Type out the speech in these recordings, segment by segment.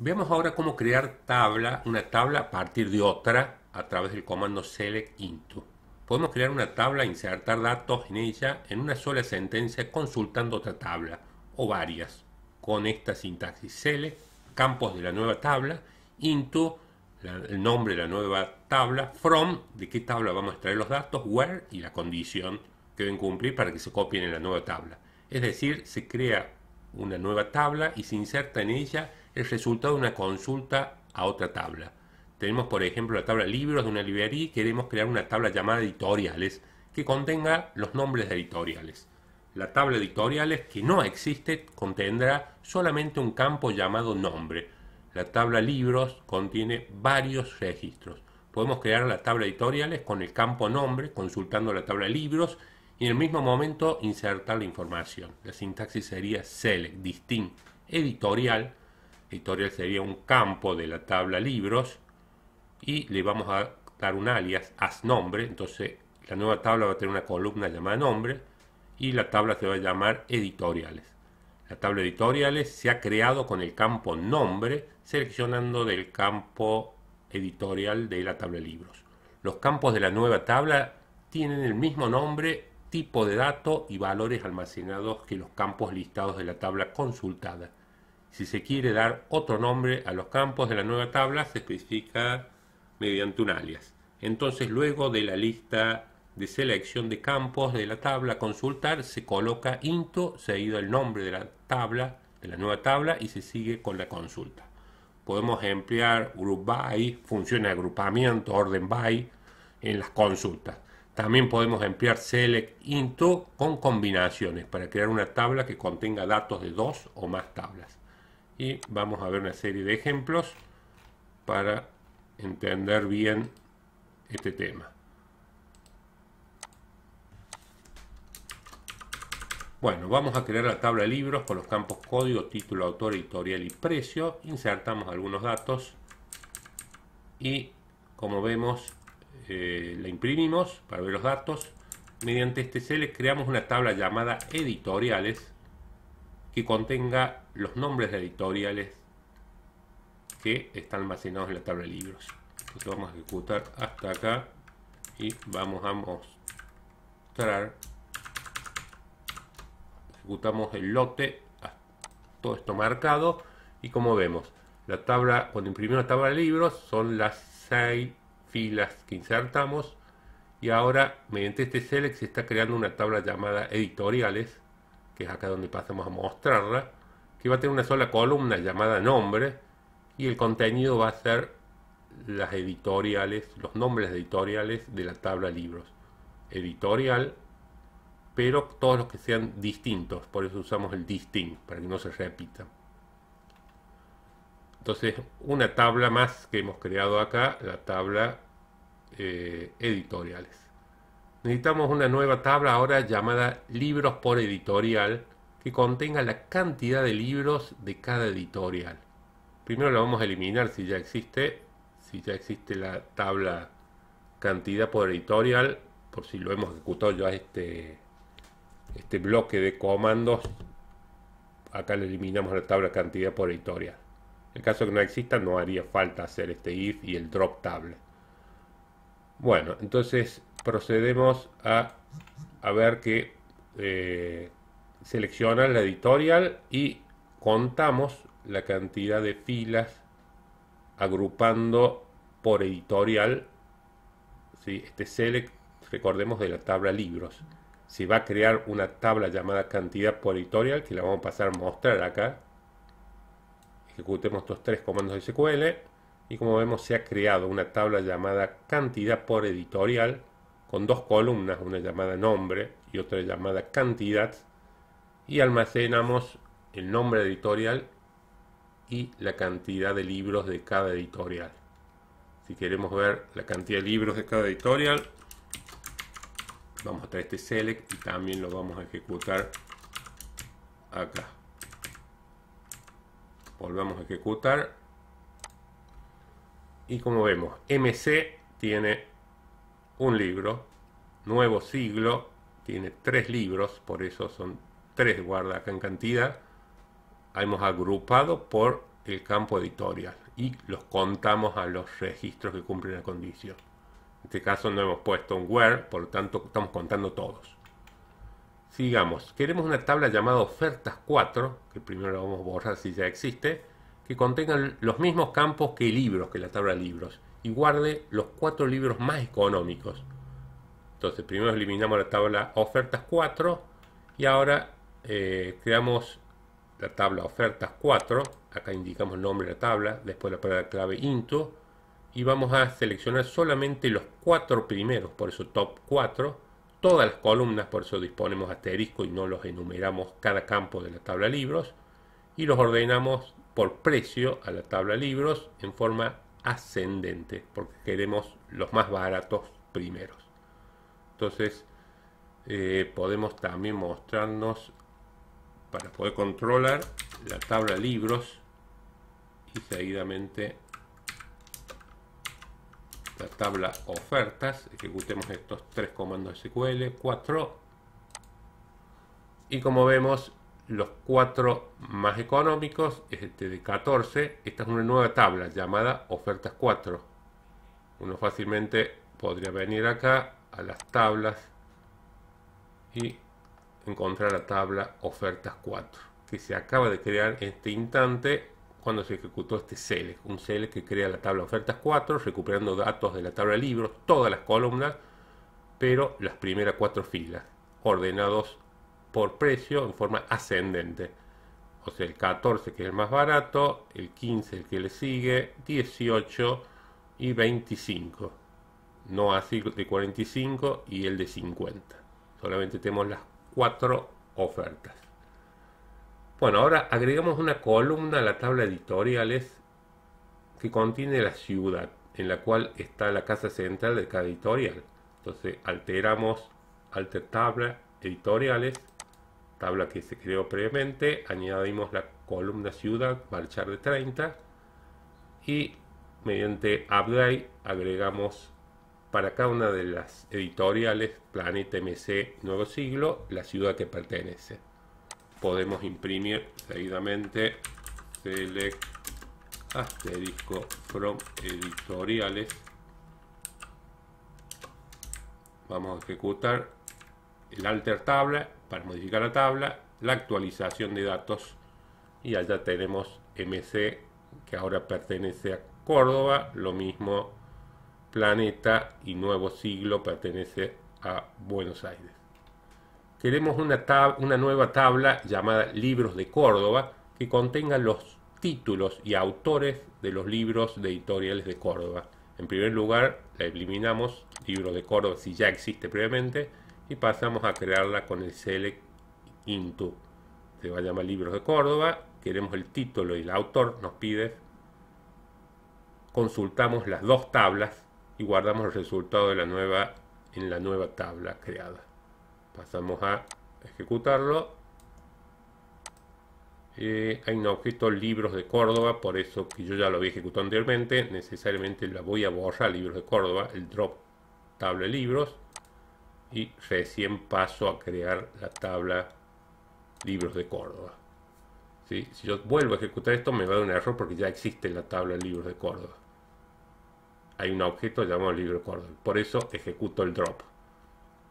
Veamos ahora cómo crear tabla, una tabla a partir de otra a través del comando select into. Podemos crear una tabla e insertar datos en ella en una sola sentencia consultando otra tabla o varias con esta sintaxis select, campos de la nueva tabla, into, el nombre de la nueva tabla, from, de qué tabla vamos a extraer los datos, where y la condición que deben cumplir para que se copien en la nueva tabla. Es decir, se crea una nueva tabla y se inserta en ella el resultado de una consulta a otra tabla. Tenemos, por ejemplo, la tabla libros de una librería y queremos crear una tabla llamada editoriales que contenga los nombres de editoriales. La tabla editoriales que no existe contendrá solamente un campo llamado nombre. La tabla libros contiene varios registros. Podemos crear la tabla editoriales con el campo nombre consultando la tabla libros y en el mismo momento insertar la información. La sintaxis sería select, distinct, editorial. Editorial sería un campo de la tabla libros y le vamos a dar un alias as nombre. Entonces la nueva tabla va a tener una columna llamada nombre y la tabla se va a llamar editoriales. La tabla editoriales se ha creado con el campo nombre seleccionando del campo editorial de la tabla libros. Los campos de la nueva tabla tienen el mismo nombre tipo de dato y valores almacenados que los campos listados de la tabla consultada. Si se quiere dar otro nombre a los campos de la nueva tabla, se especifica mediante un alias. Entonces, luego de la lista de selección de campos de la tabla consultar, se coloca into, seguido el nombre de la tabla, de la nueva tabla, y se sigue con la consulta. Podemos emplear group by, función de agrupamiento, orden by, en las consultas. También podemos emplear select into con combinaciones para crear una tabla que contenga datos de dos o más tablas. Y vamos a ver una serie de ejemplos para entender bien este tema. Bueno, vamos a crear la tabla de libros con los campos código, título, autor, editorial y precio. Insertamos algunos datos y como vemos eh, la imprimimos para ver los datos. Mediante este select creamos una tabla llamada editoriales que contenga los nombres de editoriales que están almacenados en la tabla de libros. vamos a ejecutar hasta acá y vamos a mostrar. Ejecutamos el lote, ah, todo esto marcado y como vemos, la tabla, cuando imprimimos la tabla de libros son las 6 filas que insertamos y ahora mediante este select se está creando una tabla llamada editoriales que es acá donde pasamos a mostrarla que va a tener una sola columna llamada nombre y el contenido va a ser las editoriales los nombres editoriales de la tabla libros editorial pero todos los que sean distintos por eso usamos el distinct para que no se repita entonces, una tabla más que hemos creado acá, la tabla eh, editoriales. Necesitamos una nueva tabla ahora llamada libros por editorial que contenga la cantidad de libros de cada editorial. Primero la vamos a eliminar si ya existe, si ya existe la tabla cantidad por editorial, por si lo hemos ejecutado ya este, este bloque de comandos, acá le eliminamos la tabla cantidad por editorial. En el caso que no exista, no haría falta hacer este if y el drop table. Bueno, entonces procedemos a, ver que eh, selecciona la editorial y contamos la cantidad de filas agrupando por editorial. Si Este select, recordemos, de la tabla libros. Se va a crear una tabla llamada cantidad por editorial que la vamos a pasar a mostrar acá Ejecutemos estos tres comandos de SQL y como vemos se ha creado una tabla llamada cantidad por editorial con dos columnas, una llamada nombre y otra llamada cantidad y almacenamos el nombre editorial y la cantidad de libros de cada editorial. Si queremos ver la cantidad de libros de cada editorial, vamos a traer este select y también lo vamos a ejecutar acá volvemos a ejecutar y como vemos MC tiene un libro Nuevo Siglo tiene tres libros por eso son tres guarda acá en cantidad hemos agrupado por el campo editorial y los contamos a los registros que cumplen la condición en este caso no hemos puesto un where por lo tanto estamos contando todos Sigamos. Queremos una tabla llamada ofertas 4, que primero la vamos a borrar si ya existe, que contenga los mismos campos que libros, que la tabla libros, y guarde los cuatro libros más económicos. Entonces, primero eliminamos la tabla ofertas 4 y ahora eh, creamos la tabla ofertas 4. Acá indicamos el nombre de la tabla, después la palabra clave into y vamos a seleccionar solamente los cuatro primeros, por eso top 4 todas las columnas, por eso disponemos asterisco y no los enumeramos cada campo de la tabla libros, y los ordenamos por precio a la tabla libros en forma ascendente, porque queremos los más baratos primeros. Entonces, eh, podemos también mostrarnos, para poder controlar, la tabla libros y seguidamente la tabla ofertas, ejecutemos estos tres comandos SQL, 4, y como vemos, los cuatro más económicos este de 14. Esta es una nueva tabla llamada ofertas 4. Uno fácilmente podría venir acá a las tablas y encontrar la tabla ofertas 4 que se acaba de crear en este instante cuando se ejecutó este CELEC, e, un CELEC e que crea la tabla ofertas 4, recuperando datos de la tabla de libros, todas las columnas, pero las primeras cuatro filas, ordenados por precio en forma ascendente. O sea, el 14 que es el más barato, el 15 el que le sigue, 18 y 25. No así de 45 y el de 50. Solamente tenemos las cuatro ofertas. Bueno, ahora agregamos una columna a la tabla editoriales que contiene la ciudad en la cual está la casa central de cada editorial. Entonces alteramos alter tabla editoriales, tabla que se creó previamente, añadimos la columna ciudad, marchar de 30 y mediante update agregamos para cada una de las editoriales planet, MC Nuevo Siglo la ciudad que pertenece podemos imprimir seguidamente select asterisco from editoriales vamos a ejecutar el alter tabla para modificar la tabla la actualización de datos y allá tenemos MC que ahora pertenece a Córdoba lo mismo planeta y nuevo siglo pertenece a Buenos Aires queremos una, nueva tabla llamada Libros de Córdoba que contenga los títulos y autores de los libros de editoriales de Córdoba. En primer lugar, la eliminamos Libros de Córdoba si ya existe previamente y pasamos a crearla con el select into. Se va a llamar Libros de Córdoba, queremos el título y el autor, nos pide. Consultamos las dos tablas y guardamos el resultado de la nueva en la nueva tabla creada. Pasamos a ejecutarlo. hay un objeto libros de Córdoba, por eso que yo ya lo había ejecutado anteriormente. Necesariamente la voy a borrar libros de Córdoba, el drop tabla de libros. Y recién paso a crear la tabla libros de Córdoba. Si yo vuelvo a ejecutar esto me va a dar un error porque ya existe la tabla libros de Córdoba. Hay un objeto llamado libro de Córdoba. Por eso ejecuto el drop.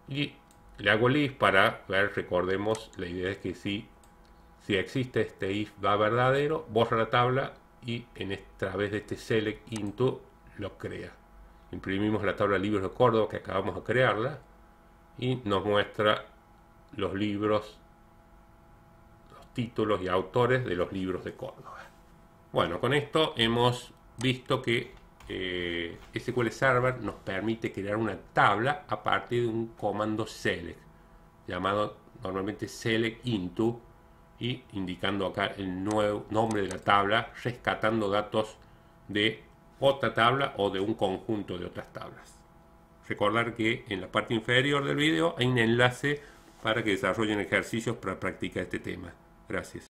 Y le hago el if para ver, recordemos, la idea es que si, si existe este if va verdadero, borra la tabla y en a través de este select into lo crea. Imprimimos la tabla de libros de Córdoba que acabamos de crearla y nos muestra los libros, los títulos y autores de los libros de Córdoba. Bueno, con esto hemos visto que eh, SQL Server nos permite crear una tabla a partir de un comando select llamado normalmente select into y indicando acá el nuevo nombre de la tabla rescatando datos de otra tabla o de un conjunto de otras tablas recordar que en la parte inferior del video hay un enlace para que desarrollen ejercicios para practicar este tema gracias